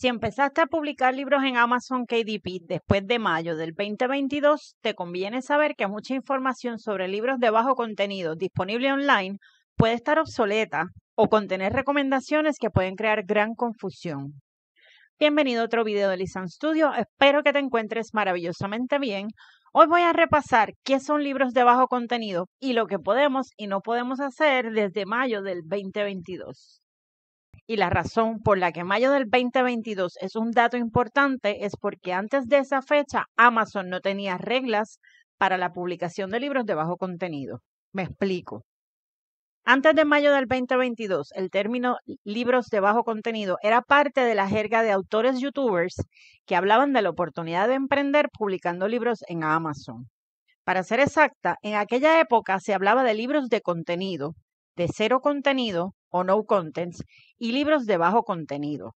Si empezaste a publicar libros en Amazon KDP después de mayo del 2022, te conviene saber que mucha información sobre libros de bajo contenido disponible online puede estar obsoleta o contener recomendaciones que pueden crear gran confusión. Bienvenido a otro video de Lisan Studio, espero que te encuentres maravillosamente bien. Hoy voy a repasar qué son libros de bajo contenido y lo que podemos y no podemos hacer desde mayo del 2022. Y la razón por la que mayo del 2022 es un dato importante es porque antes de esa fecha Amazon no tenía reglas para la publicación de libros de bajo contenido. Me explico. Antes de mayo del 2022, el término libros de bajo contenido era parte de la jerga de autores youtubers que hablaban de la oportunidad de emprender publicando libros en Amazon. Para ser exacta, en aquella época se hablaba de libros de contenido, de cero contenido o no contents y libros de bajo contenido.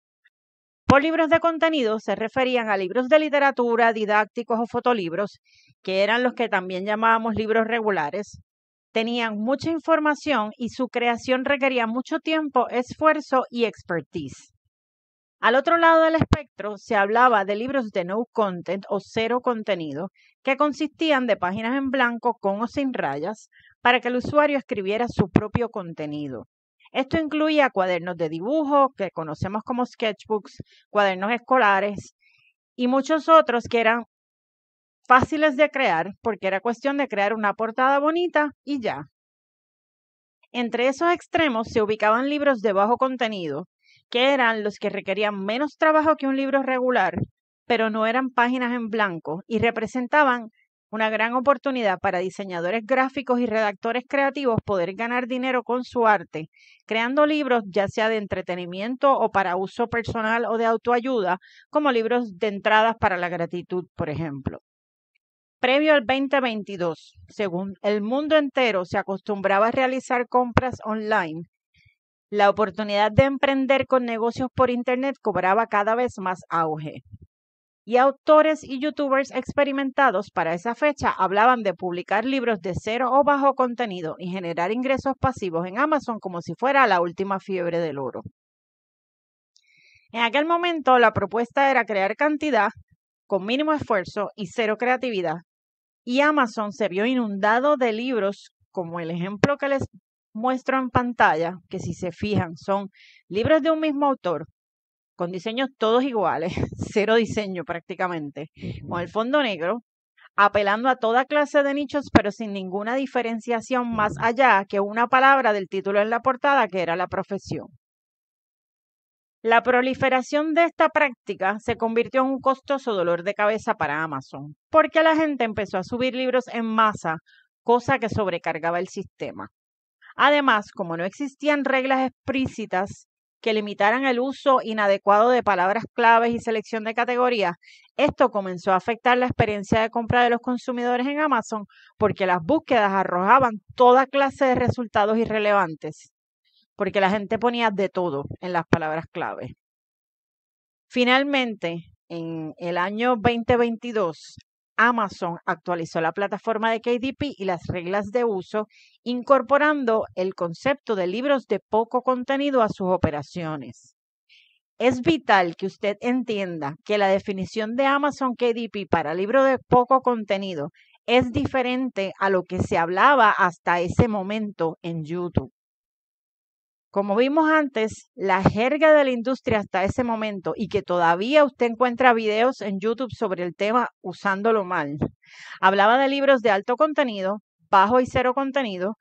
Por libros de contenido se referían a libros de literatura, didácticos o fotolibros, que eran los que también llamábamos libros regulares. Tenían mucha información y su creación requería mucho tiempo, esfuerzo y expertise. Al otro lado del espectro se hablaba de libros de no content o cero contenido, que consistían de páginas en blanco con o sin rayas para que el usuario escribiera su propio contenido. Esto incluía cuadernos de dibujo, que conocemos como sketchbooks, cuadernos escolares y muchos otros que eran fáciles de crear porque era cuestión de crear una portada bonita y ya. Entre esos extremos se ubicaban libros de bajo contenido, que eran los que requerían menos trabajo que un libro regular, pero no eran páginas en blanco y representaban una gran oportunidad para diseñadores gráficos y redactores creativos poder ganar dinero con su arte, creando libros ya sea de entretenimiento o para uso personal o de autoayuda, como libros de entradas para la gratitud, por ejemplo. Previo al 2022, según el mundo entero se acostumbraba a realizar compras online, la oportunidad de emprender con negocios por Internet cobraba cada vez más auge y autores y youtubers experimentados para esa fecha hablaban de publicar libros de cero o bajo contenido y generar ingresos pasivos en Amazon como si fuera la última fiebre del oro. En aquel momento la propuesta era crear cantidad con mínimo esfuerzo y cero creatividad, y Amazon se vio inundado de libros como el ejemplo que les muestro en pantalla, que si se fijan son libros de un mismo autor, con diseños todos iguales, cero diseño prácticamente, con el fondo negro, apelando a toda clase de nichos, pero sin ninguna diferenciación más allá que una palabra del título en la portada, que era la profesión. La proliferación de esta práctica se convirtió en un costoso dolor de cabeza para Amazon, porque la gente empezó a subir libros en masa, cosa que sobrecargaba el sistema. Además, como no existían reglas explícitas que limitaran el uso inadecuado de palabras claves y selección de categorías, esto comenzó a afectar la experiencia de compra de los consumidores en Amazon porque las búsquedas arrojaban toda clase de resultados irrelevantes, porque la gente ponía de todo en las palabras clave. Finalmente, en el año 2022, Amazon actualizó la plataforma de KDP y las reglas de uso, incorporando el concepto de libros de poco contenido a sus operaciones. Es vital que usted entienda que la definición de Amazon KDP para libro de poco contenido es diferente a lo que se hablaba hasta ese momento en YouTube. Como vimos antes, la jerga de la industria hasta ese momento y que todavía usted encuentra videos en YouTube sobre el tema usándolo mal. Hablaba de libros de alto contenido, bajo y cero contenido,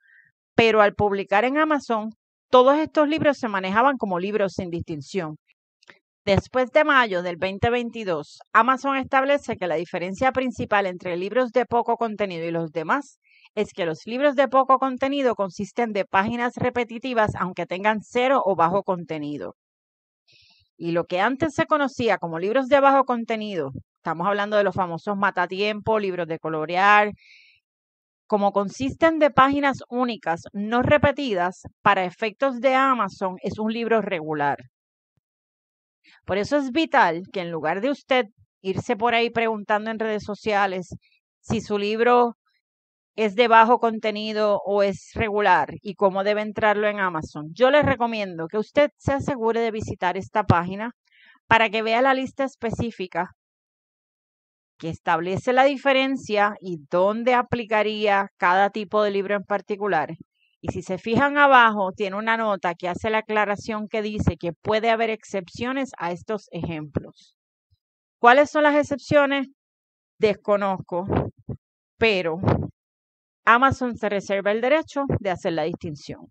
pero al publicar en Amazon, todos estos libros se manejaban como libros sin distinción. Después de mayo del 2022, Amazon establece que la diferencia principal entre libros de poco contenido y los demás es que los libros de poco contenido consisten de páginas repetitivas aunque tengan cero o bajo contenido. Y lo que antes se conocía como libros de bajo contenido, estamos hablando de los famosos matatiempos, libros de colorear, como consisten de páginas únicas no repetidas, para efectos de Amazon es un libro regular. Por eso es vital que en lugar de usted irse por ahí preguntando en redes sociales si su libro es de bajo contenido o es regular y cómo debe entrarlo en Amazon. Yo les recomiendo que usted se asegure de visitar esta página para que vea la lista específica que establece la diferencia y dónde aplicaría cada tipo de libro en particular. Y si se fijan abajo, tiene una nota que hace la aclaración que dice que puede haber excepciones a estos ejemplos. ¿Cuáles son las excepciones? Desconozco, pero Amazon se reserva el derecho de hacer la distinción.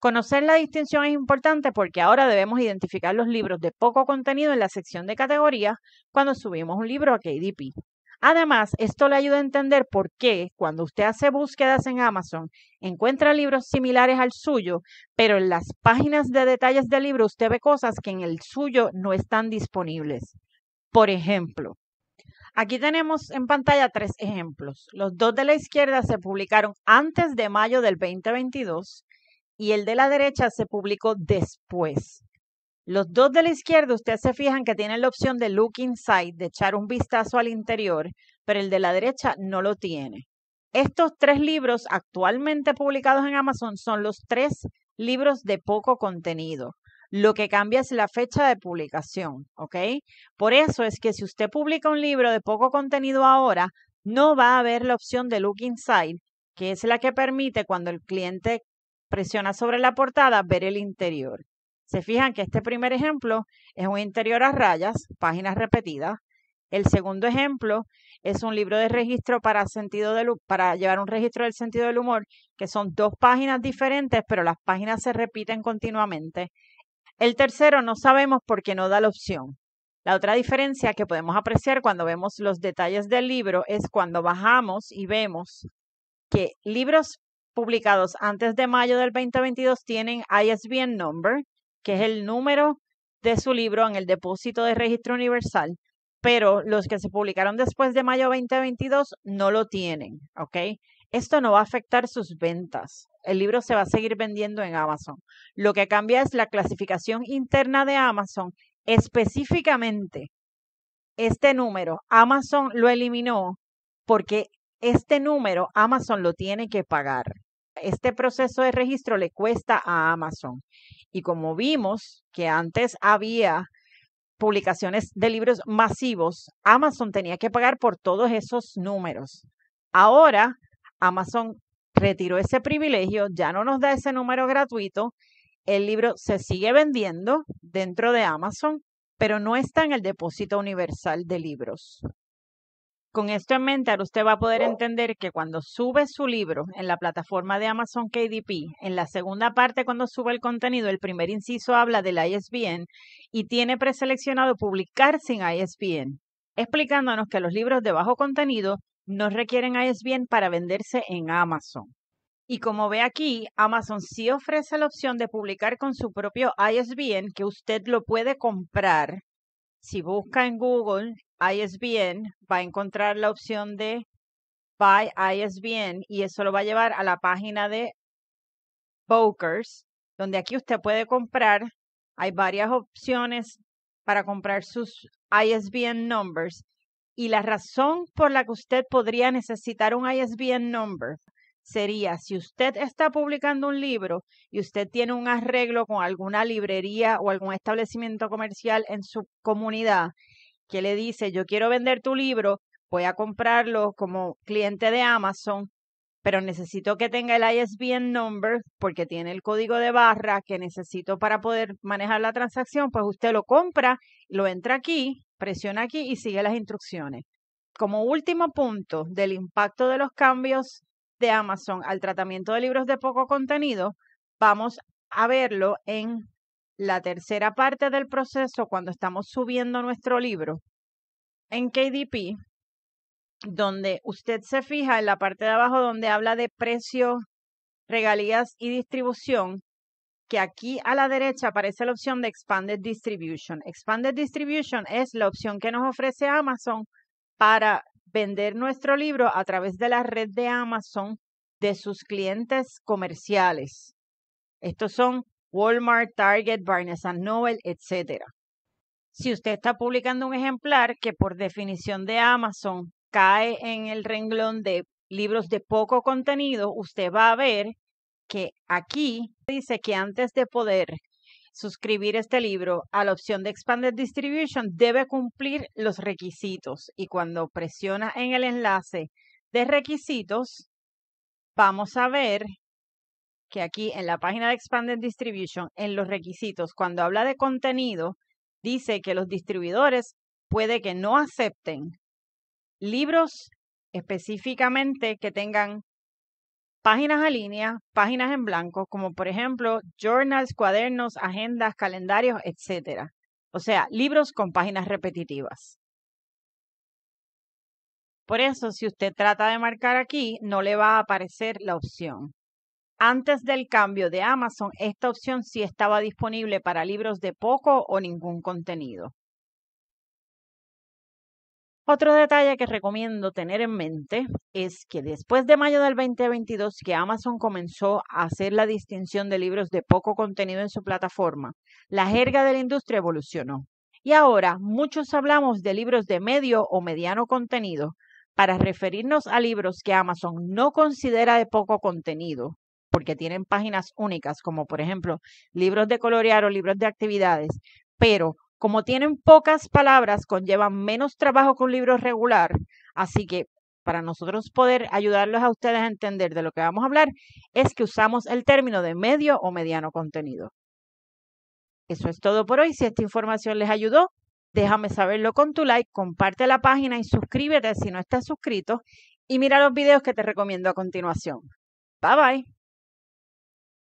Conocer la distinción es importante porque ahora debemos identificar los libros de poco contenido en la sección de categorías cuando subimos un libro a KDP. Además, esto le ayuda a entender por qué cuando usted hace búsquedas en Amazon encuentra libros similares al suyo, pero en las páginas de detalles del libro usted ve cosas que en el suyo no están disponibles. Por ejemplo, Aquí tenemos en pantalla tres ejemplos. Los dos de la izquierda se publicaron antes de mayo del 2022 y el de la derecha se publicó después. Los dos de la izquierda, ustedes se fijan que tienen la opción de look inside, de echar un vistazo al interior, pero el de la derecha no lo tiene. Estos tres libros actualmente publicados en Amazon son los tres libros de poco contenido. Lo que cambia es la fecha de publicación, ¿ok? Por eso es que si usted publica un libro de poco contenido ahora, no va a haber la opción de Look Inside, que es la que permite cuando el cliente presiona sobre la portada ver el interior. Se fijan que este primer ejemplo es un interior a rayas, páginas repetidas. El segundo ejemplo es un libro de registro para, sentido para llevar un registro del sentido del humor, que son dos páginas diferentes, pero las páginas se repiten continuamente. El tercero no sabemos por qué no da la opción. La otra diferencia que podemos apreciar cuando vemos los detalles del libro es cuando bajamos y vemos que libros publicados antes de mayo del 2022 tienen ISBN number, que es el número de su libro en el depósito de registro universal, pero los que se publicaron después de mayo 2022 no lo tienen, ¿ok? Esto no va a afectar sus ventas. El libro se va a seguir vendiendo en Amazon. Lo que cambia es la clasificación interna de Amazon. Específicamente, este número, Amazon lo eliminó porque este número Amazon lo tiene que pagar. Este proceso de registro le cuesta a Amazon. Y como vimos que antes había publicaciones de libros masivos, Amazon tenía que pagar por todos esos números. Ahora Amazon retiró ese privilegio, ya no nos da ese número gratuito. El libro se sigue vendiendo dentro de Amazon, pero no está en el depósito universal de libros. Con esto en mente, ahora usted va a poder entender que cuando sube su libro en la plataforma de Amazon KDP, en la segunda parte cuando sube el contenido, el primer inciso habla del ISBN y tiene preseleccionado publicar sin ISBN, explicándonos que los libros de bajo contenido no requieren ISBN para venderse en Amazon. Y como ve aquí, Amazon sí ofrece la opción de publicar con su propio ISBN que usted lo puede comprar. Si busca en Google ISBN, va a encontrar la opción de Buy ISBN y eso lo va a llevar a la página de Bokers, donde aquí usted puede comprar. Hay varias opciones para comprar sus ISBN numbers y la razón por la que usted podría necesitar un ISBN number sería si usted está publicando un libro y usted tiene un arreglo con alguna librería o algún establecimiento comercial en su comunidad que le dice, yo quiero vender tu libro, voy a comprarlo como cliente de Amazon, pero necesito que tenga el ISBN number porque tiene el código de barra que necesito para poder manejar la transacción, pues usted lo compra, lo entra aquí presiona aquí y sigue las instrucciones. Como último punto del impacto de los cambios de Amazon al tratamiento de libros de poco contenido, vamos a verlo en la tercera parte del proceso cuando estamos subiendo nuestro libro en KDP, donde usted se fija en la parte de abajo donde habla de precio, regalías y distribución, que aquí a la derecha aparece la opción de Expanded Distribution. Expanded Distribution es la opción que nos ofrece Amazon para vender nuestro libro a través de la red de Amazon de sus clientes comerciales. Estos son Walmart, Target, Barnes Noble, etc. Si usted está publicando un ejemplar que por definición de Amazon cae en el renglón de libros de poco contenido, usted va a ver que aquí dice que antes de poder suscribir este libro a la opción de Expanded Distribution debe cumplir los requisitos y cuando presiona en el enlace de requisitos, vamos a ver que aquí en la página de Expanded Distribution, en los requisitos, cuando habla de contenido, dice que los distribuidores puede que no acepten libros específicamente que tengan páginas a línea, páginas en blanco, como por ejemplo journals, cuadernos, agendas, calendarios, etc. O sea, libros con páginas repetitivas. Por eso, si usted trata de marcar aquí, no le va a aparecer la opción. Antes del cambio de Amazon, esta opción sí estaba disponible para libros de poco o ningún contenido. Otro detalle que recomiendo tener en mente es que después de mayo del 2022 que Amazon comenzó a hacer la distinción de libros de poco contenido en su plataforma, la jerga de la industria evolucionó. Y ahora muchos hablamos de libros de medio o mediano contenido para referirnos a libros que Amazon no considera de poco contenido, porque tienen páginas únicas, como por ejemplo libros de colorear o libros de actividades, pero como tienen pocas palabras, conllevan menos trabajo que un libro regular, así que para nosotros poder ayudarlos a ustedes a entender de lo que vamos a hablar, es que usamos el término de medio o mediano contenido. Eso es todo por hoy. Si esta información les ayudó, déjame saberlo con tu like, comparte la página y suscríbete si no estás suscrito y mira los videos que te recomiendo a continuación. Bye bye.